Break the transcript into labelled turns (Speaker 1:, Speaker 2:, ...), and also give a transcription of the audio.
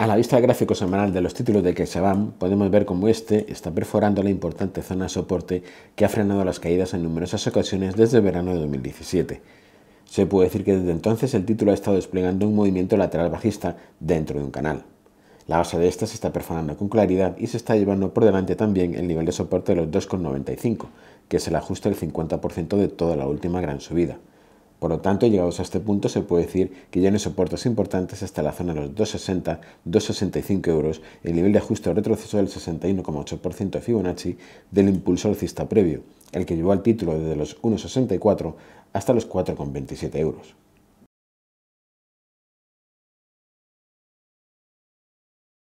Speaker 1: A la vista del gráfico semanal de los títulos de van, podemos ver cómo este está perforando la importante zona de soporte que ha frenado las caídas en numerosas ocasiones desde el verano de 2017. Se puede decir que desde entonces el título ha estado desplegando un movimiento lateral bajista dentro de un canal. La base de esta se está perforando con claridad y se está llevando por delante también el nivel de soporte de los 2,95, que es el ajuste del 50% de toda la última gran subida. Por lo tanto, llegados a este punto, se puede decir que ya no hay soportes importantes hasta la zona de los 2,60, 2,65 euros, el nivel de ajuste o retroceso del 61,8% de Fibonacci del impulso alcista previo, el que llevó al título desde los 1,64 hasta los 4,27 euros.